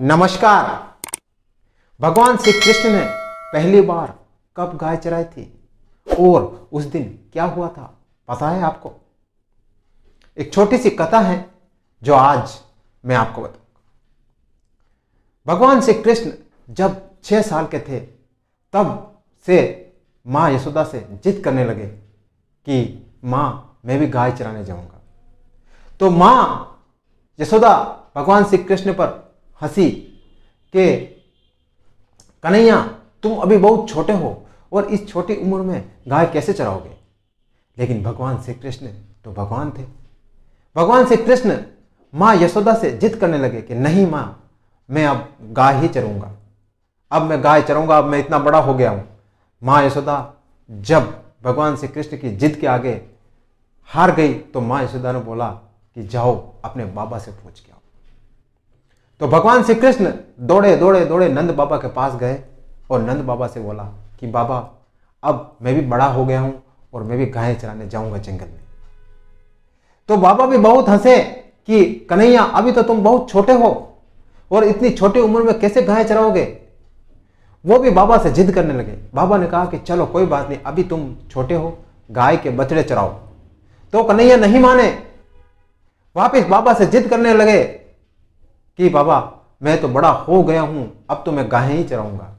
नमस्कार भगवान श्री कृष्ण ने पहली बार कब गाय चराई थी और उस दिन क्या हुआ था पता है आपको एक छोटी सी कथा है जो आज मैं आपको बताऊंगा भगवान श्री कृष्ण जब छह साल के थे तब से माँ यशोदा से जिद करने लगे कि माँ मैं भी गाय चराने जाऊंगा तो माँ यशोदा भगवान श्री कृष्ण पर हंसी के कन्हैया तुम अभी बहुत छोटे हो और इस छोटी उम्र में गाय कैसे चराओगे लेकिन भगवान श्री कृष्ण तो भगवान थे भगवान श्री कृष्ण माँ यशोदा से जिद करने लगे कि नहीं माँ मैं अब गाय ही चरूंगा अब मैं गाय चरूंगा अब मैं इतना बड़ा हो गया हूँ माँ यशोदा जब भगवान श्री कृष्ण की जिद के आगे हार गई तो माँ यशोदा ने बोला कि जाओ अपने बाबा से पूछ के तो भगवान श्री कृष्ण दौड़े दौड़े दौड़े नंद बाबा के पास गए और नंद बाबा से बोला कि बाबा अब मैं भी बड़ा हो गया हूं और मैं भी गायें चराने जाऊंगा जंगल में तो बाबा भी बहुत हंसे कि कन्हैया अभी तो तुम बहुत छोटे हो और इतनी छोटी उम्र में कैसे गाय चराओगे वो भी बाबा से जिद करने लगे बाबा ने कहा कि चलो कोई बात नहीं अभी तुम छोटे हो गाय के बछड़े चराओ तो कन्हैया नहीं माने वापिस बाबा से जिद करने लगे कि बाबा मैं तो बड़ा हो गया हूं अब तो मैं गाहें ही चराऊंगा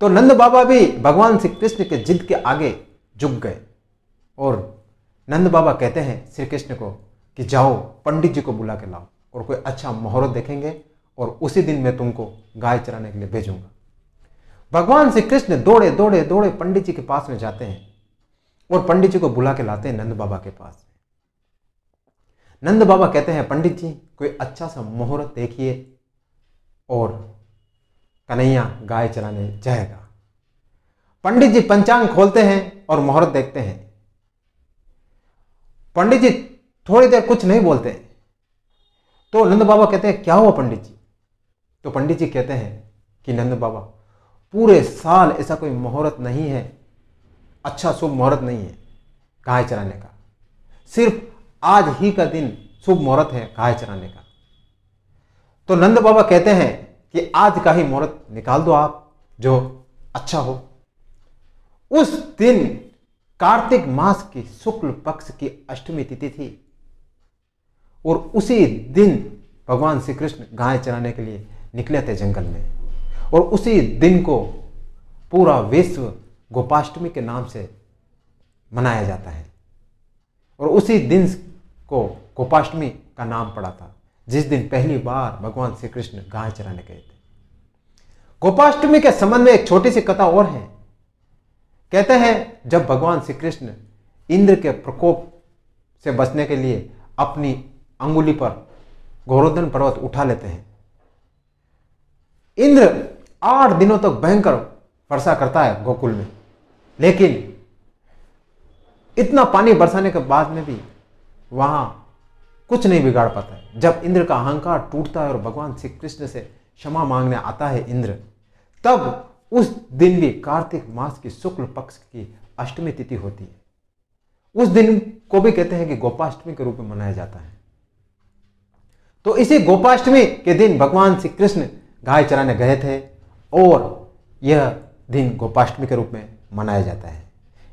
तो नंद बाबा भी भगवान श्री कृष्ण के जिद के आगे झुक गए और नंद बाबा कहते हैं श्री कृष्ण को कि जाओ पंडित जी को बुला के लाओ और कोई अच्छा मुहूर्त देखेंगे और उसी दिन मैं तुमको गाय चराने के लिए भेजूंगा भगवान श्री कृष्ण दौड़े दौड़े दौड़े पंडित जी के पास में जाते हैं और पंडित जी को बुला के लाते हैं नंद बाबा के पास नंद बाबा कहते हैं पंडित जी कोई अच्छा सा मुहूर्त देखिए और कन्हैया गाय चलाने जाएगा पंडित जी पंचांग खोलते हैं और मुहूर्त देखते हैं पंडित जी थोड़ी देर कुछ नहीं बोलते तो नंद बाबा कहते हैं क्या हुआ पंडित जी तो पंडित जी कहते हैं कि नंद बाबा पूरे साल ऐसा कोई मुहूर्त नहीं है अच्छा शुभ मुहूर्त नहीं है गाय चलाने का सिर्फ आज ही का दिन शुभ मुहूर्त है गाय चराने का तो नंद बाबा कहते हैं कि आज का ही मुहूर्त निकाल दो आप जो अच्छा हो उस दिन कार्तिक मास की शुक्ल पक्ष की अष्टमी तिथि थी और उसी दिन भगवान श्री कृष्ण गाय चराने के लिए निकले थे जंगल में और उसी दिन को पूरा विश्व गोपाष्टमी के नाम से मनाया जाता है और उसी दिन को गोपाष्टमी का नाम पड़ा था जिस दिन पहली बार भगवान श्री कृष्ण गाय चराने गए थे गोपाष्टमी के संबंध में एक छोटी सी कथा और है कहते हैं जब भगवान श्री कृष्ण इंद्र के प्रकोप से बचने के लिए अपनी अंगुली पर गोरोधन पर्वत उठा लेते हैं इंद्र आठ दिनों तक भयंकर वर्षा करता है गोकुल में लेकिन इतना पानी बरसाने के बाद में भी वहां कुछ नहीं बिगाड़ पाता है जब इंद्र का अहंकार टूटता है और भगवान श्री कृष्ण से क्षमा मांगने आता है इंद्र तब उस दिन भी कार्तिक मास की शुक्ल पक्ष की अष्टमी तिथि होती है उस दिन को भी कहते हैं कि गोपाष्टमी के रूप में मनाया जाता है तो इसी गोपाष्टमी के दिन भगवान श्री कृष्ण गाय चराने गए थे और यह दिन गोपाष्टमी के रूप में मनाया जाता है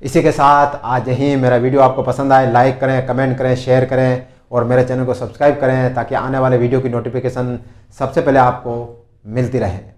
इसी के साथ आज यही मेरा वीडियो आपको पसंद आए लाइक करें कमेंट करें शेयर करें और मेरे चैनल को सब्सक्राइब करें ताकि आने वाले वीडियो की नोटिफिकेशन सबसे पहले आपको मिलती रहे